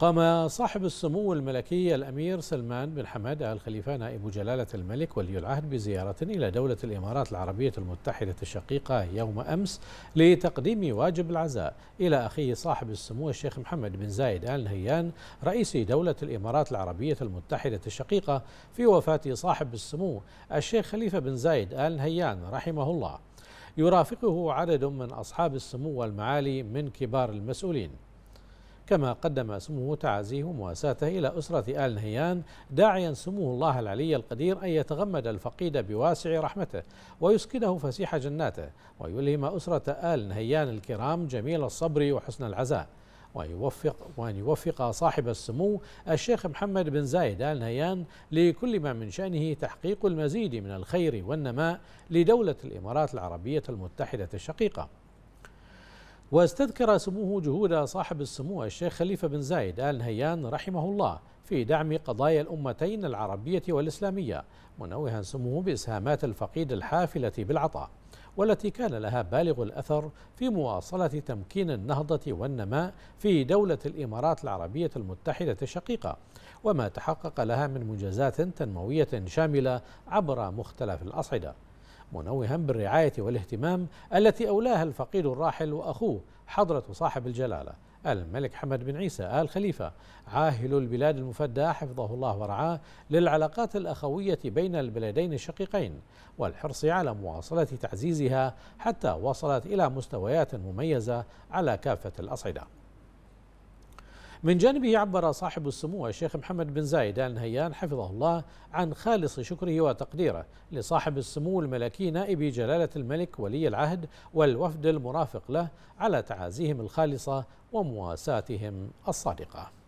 قام صاحب السمو الملكي الأمير سلمان بن حمد آل خليفة نائب جلالة الملك ولي العهد بزيارة إلى دولة الإمارات العربية المتحدة الشقيقة يوم أمس لتقديم واجب العزاء إلى أخيه صاحب السمو الشيخ محمد بن زايد آل نهيان رئيس دولة الإمارات العربية المتحدة الشقيقة في وفاة صاحب السمو الشيخ خليفة بن زايد آل نهيان رحمه الله يرافقه عدد من أصحاب السمو والمعالي من كبار المسؤولين كما قدم سموه تعازيه ومواساته إلى أسرة آل نهيان داعيا سموه الله العلي القدير أن يتغمد الفقيد بواسع رحمته ويسكنه فسيح جناته ويلهم أسرة آل نهيان الكرام جميل الصبر وحسن العزاء ويوفق وأن يوفق صاحب السمو الشيخ محمد بن زايد آل نهيان لكل ما من شأنه تحقيق المزيد من الخير والنماء لدولة الإمارات العربية المتحدة الشقيقة واستذكر سموه جهود صاحب السمو الشيخ خليفة بن زايد آل نهيان رحمه الله في دعم قضايا الأمتين العربية والإسلامية منوها سموه بإسهامات الفقيد الحافلة بالعطاء والتي كان لها بالغ الأثر في مواصلة تمكين النهضة والنماء في دولة الإمارات العربية المتحدة الشقيقة وما تحقق لها من منجزات تنموية شاملة عبر مختلف الأصعدة منوها بالرعاية والاهتمام التي أولاها الفقيد الراحل وأخوه حضرة صاحب الجلالة الملك حمد بن عيسى آل خليفة عاهل البلاد المفدى حفظه الله ورعاه للعلاقات الأخوية بين البلدين الشقيقين والحرص على مواصلة تعزيزها حتى وصلت إلى مستويات مميزة على كافة الأصعدة من جانبه عبر صاحب السمو الشيخ محمد بن زايد آل نهيان حفظه الله عن خالص شكره وتقديره لصاحب السمو الملكي نائب جلالة الملك ولي العهد والوفد المرافق له على تعازيهم الخالصة ومواساتهم الصادقة